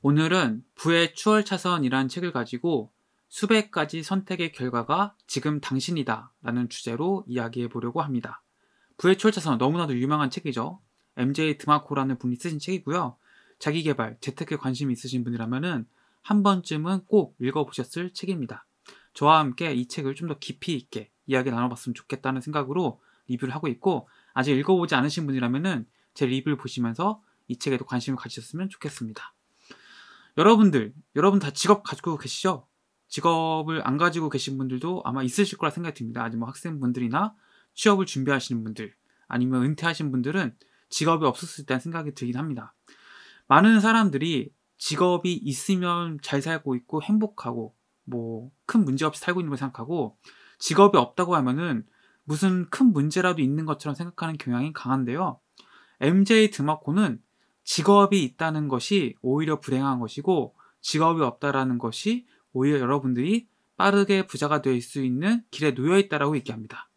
오늘은 부의 추월 차선이란 책을 가지고 수백 가지 선택의 결과가 지금 당신이다 라는 주제로 이야기해 보려고 합니다. 부의 추월 차선 너무나도 유명한 책이죠. MJ 드마코라는 분이 쓰신 책이고요. 자기 개발, 재테크에 관심이 있으신 분이라면한 번쯤은 꼭 읽어보셨을 책입니다. 저와 함께 이 책을 좀 더 깊이 있게 이야기 나눠봤으면 좋겠다는 생각으로 리뷰를 하고 있고 아직 읽어보지 않으신 분이라면제 리뷰를 보시면서 이 책에도 관심을 가지셨으면 좋겠습니다. 여러분들, 여러분 다 직업 가지고 계시죠? 직업을 안 가지고 계신 분들도 아마 있으실 거라 생각이 듭니다. 아니면 뭐 학생분들이나 취업을 준비하시는 분들, 아니면 은퇴하신 분들은 직업이 없었을 때는 생각이 들긴 합니다. 많은 사람들이 직업이 있으면 잘 살고 있고 행복하고 뭐 큰 문제 없이 살고 있는 걸 생각하고 직업이 없다고 하면은 무슨 큰 문제라도 있는 것처럼 생각하는 경향이 강한데요. MJ 드마코는 직업이 있다는 것이 오히려 불행한 것이고 직업이 없다라는 것이 오히려 여러분들이 빠르게 부자가 될 수 있는 길에 놓여 있다라고 얘기합니다.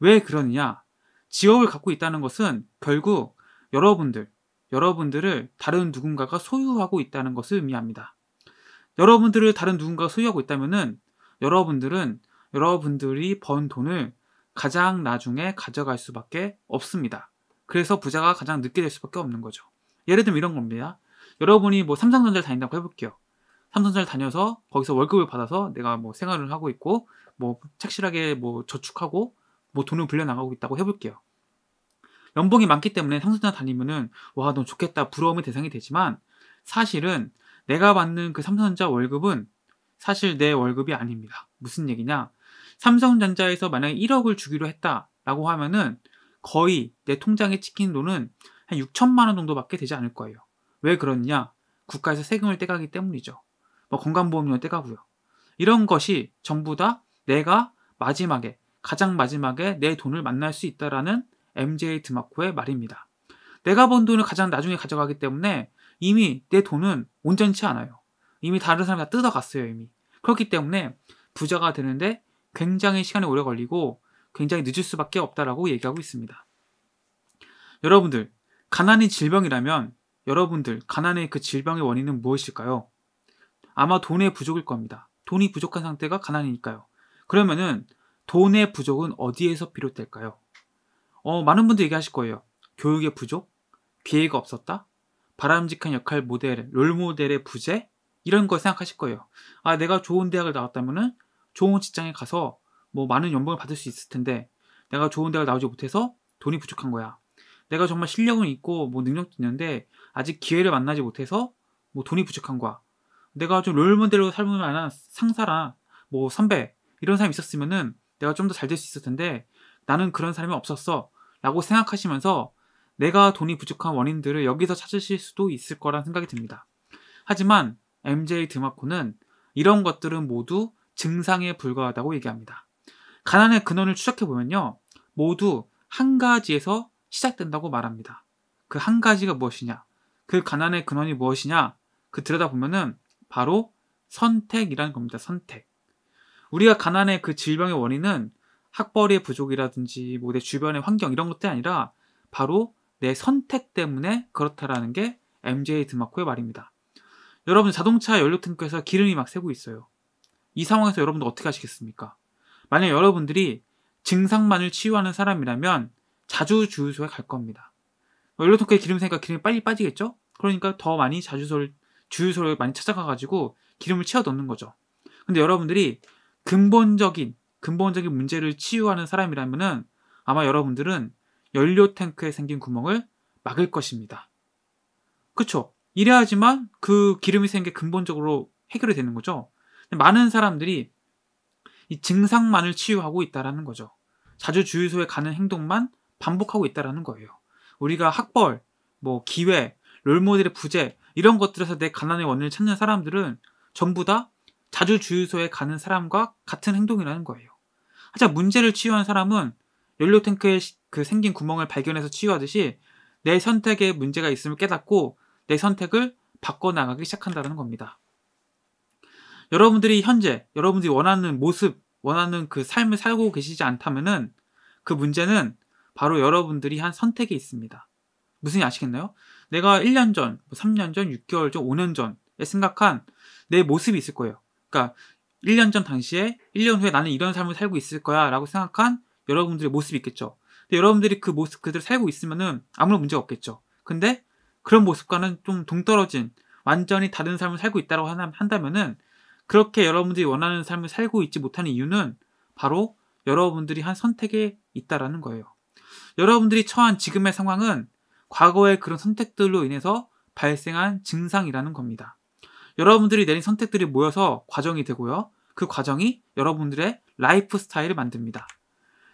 왜 그러느냐? 직업을 갖고 있다는 것은 결국 여러분들, 여러분들을 다른 누군가가 소유하고 있다는 것을 의미합니다. 여러분들을 다른 누군가가 소유하고 있다면 여러분들은 여러분들이 번 돈을 가장 나중에 가져갈 수밖에 없습니다. 그래서 부자가 가장 늦게 될 수밖에 없는 거죠. 예를 들면 이런 겁니다. 여러분이 뭐 삼성전자를 다닌다고 해볼게요. 삼성전자를 다녀서 거기서 월급을 받아서 내가 뭐 생활을 하고 있고 뭐 착실하게 뭐 저축하고 뭐 돈을 불려 나가고 있다고 해볼게요. 연봉이 많기 때문에 삼성전자 다니면은 와너 좋겠다 부러움의 대상이 되지만 사실은 내가 받는 그 삼성전자 월급은 사실 내 월급이 아닙니다. 무슨 얘기냐? 삼성전자에서 만약에 1억을 주기로 했다라고 하면은 거의 내 통장에 찍힌 돈은 한 6천만 원 정도밖에 되지 않을 거예요. 왜그러냐 국가에서 세금을 떼가기 때문이죠. 뭐 건강보험료 떼가고요. 이런 것이 전부 다 내가 마지막에 가장 마지막에 내 돈을 만날 수 있다라는 MJ 드마코의 말입니다. 내가 번 돈을 가장 나중에 가져가기 때문에 이미 내 돈은 온전치 않아요. 이미 다른 사람이 다 뜯어갔어요, 이미. 그렇기 때문에 부자가 되는데 굉장히 시간이 오래 걸리고 굉장히 늦을 수밖에 없다라고 얘기하고 있습니다. 여러분들, 가난이 질병이라면 여러분들 가난의 그 질병의 원인은 무엇일까요? 아마 돈의 부족일 겁니다. 돈이 부족한 상태가 가난이니까요. 그러면은 돈의 부족은 어디에서 비롯될까요? 어, 많은 분들 얘기하실 거예요. 교육의 부족, 기회가 없었다, 바람직한 역할 모델, 롤 모델의 부재 이런 걸 생각하실 거예요. 아, 내가 좋은 대학을 나왔다면은 좋은 직장에 가서 뭐 많은 연봉을 받을 수 있을 텐데 내가 좋은 대학을 나오지 못해서 돈이 부족한 거야. 내가 정말 실력은 있고 뭐 능력도 있는데 아직 기회를 만나지 못해서 뭐 돈이 부족한 거야. 내가 좀 롤모델로 삶을 만한 상사나 뭐 선배 이런 사람이 있었으면은 내가 좀 더 잘 될 수 있을 텐데 나는 그런 사람이 없었어 라고 생각하시면서 내가 돈이 부족한 원인들을 여기서 찾으실 수도 있을 거란 생각이 듭니다. 하지만 MJ 드마코는 이런 것들은 모두 증상에 불과하다고 얘기합니다. 가난의 근원을 추적해보면요. 모두 한 가지에서 시작된다고 말합니다. 그 한 가지가 무엇이냐? 그 가난의 근원이 무엇이냐? 그 들여다보면은 바로 선택이라는 겁니다. 선택. 우리가 가난의 그 질병의 원인은 학벌의 부족이라든지 뭐 내 주변의 환경 이런 것들이 아니라 바로 내 선택 때문에 그렇다라는 게 MJ 드마코의 말입니다. 여러분 자동차 연료 탱크에서 기름이 막 새고 있어요. 이 상황에서 여러분들 어떻게 하시겠습니까? 만약 여러분들이 증상만을 치유하는 사람이라면 자주 주유소에 갈 겁니다. 연료통까지 뭐, 기름 새니까 기름이 빨리 빠지겠죠? 그러니까 더 많이 자주소를, 주유소를 많이 찾아가가지고 기름을 채워 넣는 거죠. 근데 여러분들이 근본적인, 근본적인 문제를 치유하는 사람이라면은 아마 여러분들은 연료 탱크에 생긴 구멍을 막을 것입니다. 그쵸? 이래야지만 그 기름이 생긴 게 근본적으로 해결이 되는 거죠. 많은 사람들이 이 증상만을 치유하고 있다라는 거죠. 자주 주유소에 가는 행동만 반복하고 있다라는 거예요. 우리가 학벌, 뭐 기회, 롤모델의 부재 이런 것들에서 내 가난의 원인을 찾는 사람들은 전부 다 자주 주유소에 가는 사람과 같은 행동이라는 거예요. 하자 문제를 치유한 사람은 연료 탱크에 그 생긴 구멍을 발견해서 치유하듯이 내 선택에 문제가 있음을 깨닫고 내 선택을 바꿔 나가기 시작한다는 겁니다. 여러분들이 현재 여러분들이 원하는 모습, 원하는 그 삶을 살고 계시지 않다면은 그 문제는 바로 여러분들이 한 선택에 있습니다. 무슨 일 아시겠나요? 내가 1년 전, 3년 뭐 전, 6개월 전, 5년 전에 생각한 내 모습이 있을 거예요. 그러니까 1년 전 당시에 1년 후에 나는 이런 삶을 살고 있을 거야 라고 생각한 여러분들의 모습이 있겠죠. 근데 여러분들이 그 모습 그대로 살고 있으면은 아무런 문제가 없겠죠. 근데 그런 모습과는 좀 동떨어진 완전히 다른 삶을 살고 있다고 한다면은 그렇게 여러분들이 원하는 삶을 살고 있지 못하는 이유는 바로 여러분들이 한 선택에 있다라는 거예요. 여러분들이 처한 지금의 상황은 과거의 그런 선택들로 인해서 발생한 증상이라는 겁니다. 여러분들이 내린 선택들이 모여서 과정이 되고요. 그 과정이 여러분들의 라이프 스타일을 만듭니다.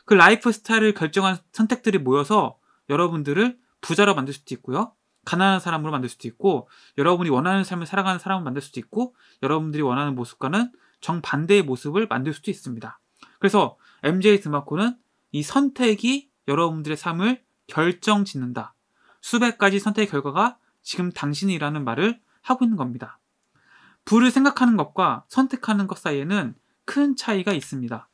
그 라이프 스타일을 결정한 선택들이 모여서 여러분들을 부자로 만들 수도 있고요. 가난한 사람으로 만들 수도 있고, 여러분이 원하는 삶을 살아가는 사람을 만들 수도 있고, 여러분들이 원하는 모습과는 정반대의 모습을 만들 수도 있습니다. 그래서 MJ 드마코는 이 선택이 여러분들의 삶을 결정 짓는다. 수백 가지 선택의 결과가 지금 당신이라는 말을 하고 있는 겁니다. 부를 생각하는 것과 선택하는 것 사이에는 큰 차이가 있습니다.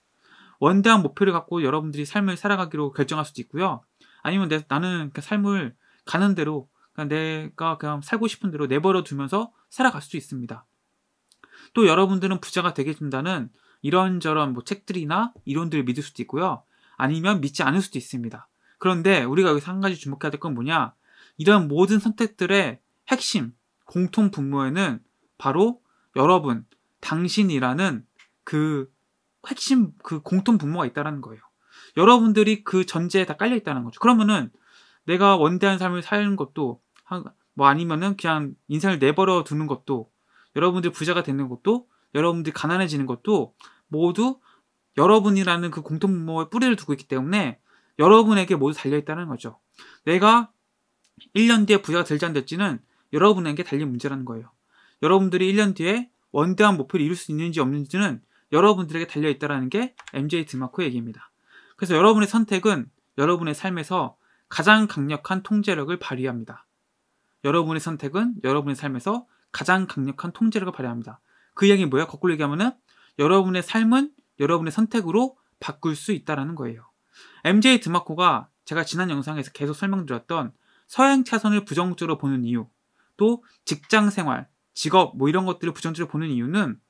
원대한 목표를 갖고 여러분들이 삶을 살아가기로 결정할 수도 있고요. 아니면 내, 나는 그 삶을 가는 대로 내가 그냥 살고 싶은 대로 내버려 두면서 살아갈 수도 있습니다. 또 여러분들은 부자가 되게 된다는 이런저런 뭐 책들이나 이론들을 믿을 수도 있고요. 아니면 믿지 않을 수도 있습니다. 그런데 우리가 여기서 한 가지 주목해야 될 건 뭐냐? 이런 모든 선택들의 핵심, 공통 분모에는 바로 여러분, 당신이라는 그 핵심, 그 공통 분모가 있다는 거예요. 여러분들이 그 전제에 다 깔려 있다는 거죠. 그러면은 내가 원대한 삶을 사는 것도, 뭐 아니면은 그냥 인생을 내버려 두는 것도, 여러분들 부자가 되는 것도, 여러분들 가난해지는 것도 모두 여러분이라는 그공통분모의 뿌리를 두고 있기 때문에 여러분에게 모두 달려있다는 거죠. 내가 1년 뒤에 부자가 될지 안 될지는 여러분에게 달린 문제라는 거예요. 여러분들이 1년 뒤에 원대한 목표를 이룰 수 있는지 없는지는 여러분들에게 달려있다는 게 MJ 드마코 얘기입니다. 그래서 여러분의 선택은 여러분의 삶에서 가장 강력한 통제력을 발휘합니다. 여러분의 선택은 여러분의 삶에서 가장 강력한 통제력을 발휘합니다. 그 이야기는 뭐야 거꾸로 얘기하면은 여러분의 삶은 여러분의 선택으로 바꿀 수 있다는 거예요. MJ 드마코가 제가 지난 영상에서 계속 설명드렸던 서행 차선을 부정적으로 보는 이유, 또 직장 생활, 직업 뭐 이런 것들을 부정적으로 보는 이유는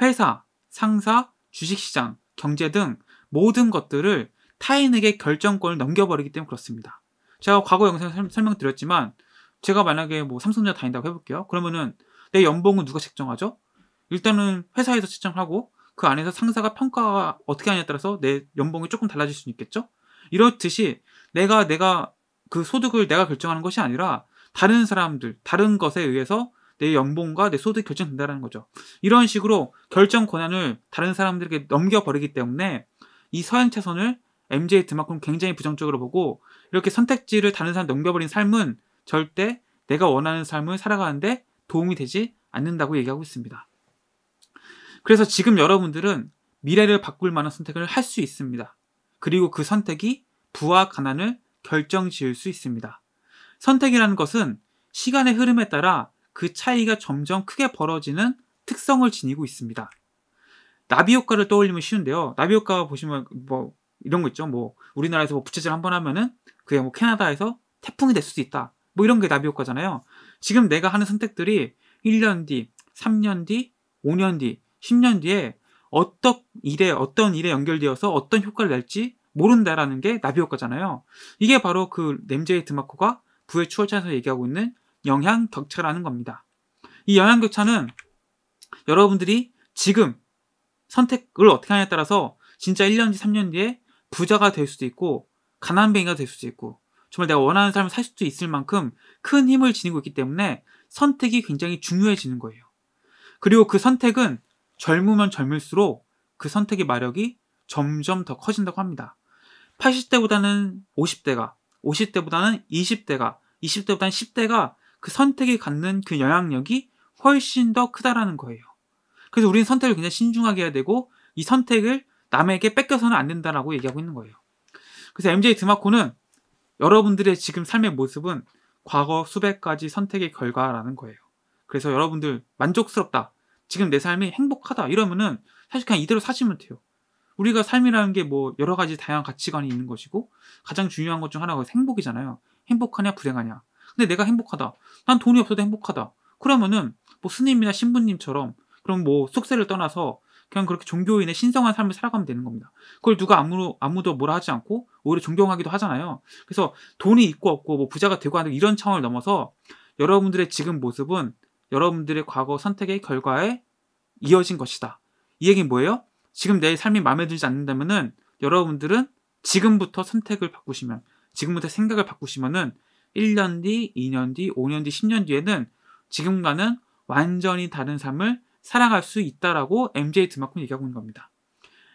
회사, 상사, 주식시장, 경제 등 모든 것들을 타인에게 결정권을 넘겨버리기 때문에 그렇습니다. 제가 과거 영상에 서 설명드렸지만 제가 만약에 뭐 삼성전자 다닌다고 해볼게요. 그러면은 내 연봉은 누가 책정하죠? 일단은 회사에서 책정하고 그 안에서 상사가 평가가 어떻게 하냐에 따라서 내 연봉이 조금 달라질 수 있겠죠? 이렇듯이 내가 내가 그 소득을 내가 결정하는 것이 아니라 다른 사람들, 다른 것에 의해서 내 연봉과 내 소득이 결정된다는 거죠. 이런 식으로 결정 권한을 다른 사람들에게 넘겨버리기 때문에 이 서양 차선을 MJ 드만큼 굉장히 부정적으로 보고 이렇게 선택지를 다른 사람 넘겨버린 삶은 절대 내가 원하는 삶을 살아가는데 도움이 되지 않는다고 얘기하고 있습니다. 그래서 지금 여러분들은 미래를 바꿀 만한 선택을 할 수 있습니다. 그리고 그 선택이 부와 가난을 결정 지을 수 있습니다. 선택이라는 것은 시간의 흐름에 따라 그 차이가 점점 크게 벌어지는 특성을 지니고 있습니다. 나비 효과를 떠올리면 쉬운데요. 나비 효과 보시면 뭐 이런 거 있죠. 뭐 우리나라에서 뭐 부채질 한번 하면은 그게 뭐 캐나다에서 태풍이 될 수도 있다. 뭐 이런 게 나비 효과잖아요. 지금 내가 하는 선택들이 1년 뒤, 3년 뒤, 5년 뒤 10년 뒤에 어떤 일에 어떤 일에 연결되어서 어떤 효과를 낼지 모른다라는 게 나비 효과잖아요. 이게 바로 그냄제의 드마코가 부의 추월차에서 얘기하고 있는 영향 격차라는 겁니다. 이 영향 격차는 여러분들이 지금 선택을 어떻게 하냐에 따라서 진짜 1년 뒤, 3년 뒤에 부자가 될 수도 있고 가난뱅이가 될 수도 있고 정말 내가 원하는 삶을 살 수도 있을 만큼 큰 힘을 지니고 있기 때문에 선택이 굉장히 중요해지는 거예요. 그리고 그 선택은 젊으면 젊을수록 그 선택의 마력이 점점 더 커진다고 합니다. 80대보다는 50대가, 50대보다는 20대가, 20대보다는 10대가 그 선택이 갖는 그 영향력이 훨씬 더 크다라는 거예요. 그래서 우리는 선택을 굉장히 신중하게 해야 되고 이 선택을 남에게 뺏겨서는 안 된다라고 얘기하고 있는 거예요. 그래서 MJ 드마코는 여러분들의 지금 삶의 모습은 과거 수백 가지 선택의 결과라는 거예요. 그래서 여러분들 만족스럽다, 지금 내 삶이 행복하다 이러면은 사실 그냥 이대로 사시면 돼요. 우리가 삶이라는 게 뭐 여러 가지 다양한 가치관이 있는 것이고 가장 중요한 것 중 하나가 행복이잖아요. 행복하냐 불행하냐. 근데 내가 행복하다. 난 돈이 없어도 행복하다. 그러면은 뭐 스님이나 신부님처럼 그럼 뭐 숙세를 떠나서 그냥 그렇게 종교인의 신성한 삶을 살아가면 되는 겁니다. 그걸 누가 아무, 아무도 뭐라 하지 않고 오히려 존경하기도 하잖아요. 그래서 돈이 있고 없고 뭐 부자가 되고 하는 이런 차원을 넘어서 여러분들의 지금 모습은 여러분들의 과거 선택의 결과에 이어진 것이다. 이 얘기는 뭐예요? 지금 내 삶이 마음에 들지 않는다면 여러분들은 지금부터 선택을 바꾸시면 지금부터 생각을 바꾸시면은 1년 뒤, 2년 뒤, 5년 뒤, 10년 뒤에는 지금과는 완전히 다른 삶을 살아갈 수 있다라고 MJ 드마코는 얘기하고 있는 겁니다.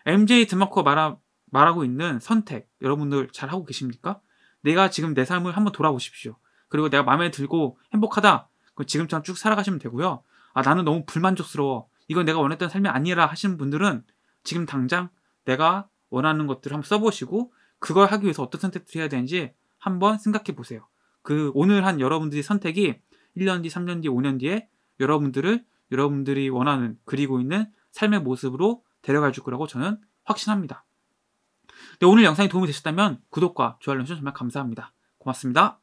MJ 드마코가 말하, 말하고 있는 선택 여러분들 잘 하고 계십니까? 내가 지금 내 삶을 한번 돌아보십시오. 그리고 내가 마음에 들고 행복하다 지금처럼 쭉 살아가시면 되고요. 아, 나는 너무 불만족스러워. 이건 내가 원했던 삶이 아니라 하시는 분들은 지금 당장 내가 원하는 것들을 한번 써보시고 그걸 하기 위해서 어떤 선택들을 해야 되는지 한번 생각해 보세요. 그 오늘 한 여러분들의 선택이 1년 뒤, 3년 뒤, 5년 뒤에 여러분들을 여러분들이 원하는 그리고 있는 삶의 모습으로 데려가 줄 거라고 저는 확신합니다. 네, 오늘 영상이 도움이 되셨다면 구독과 좋아요 눌러주셔서 정말 감사합니다. 고맙습니다.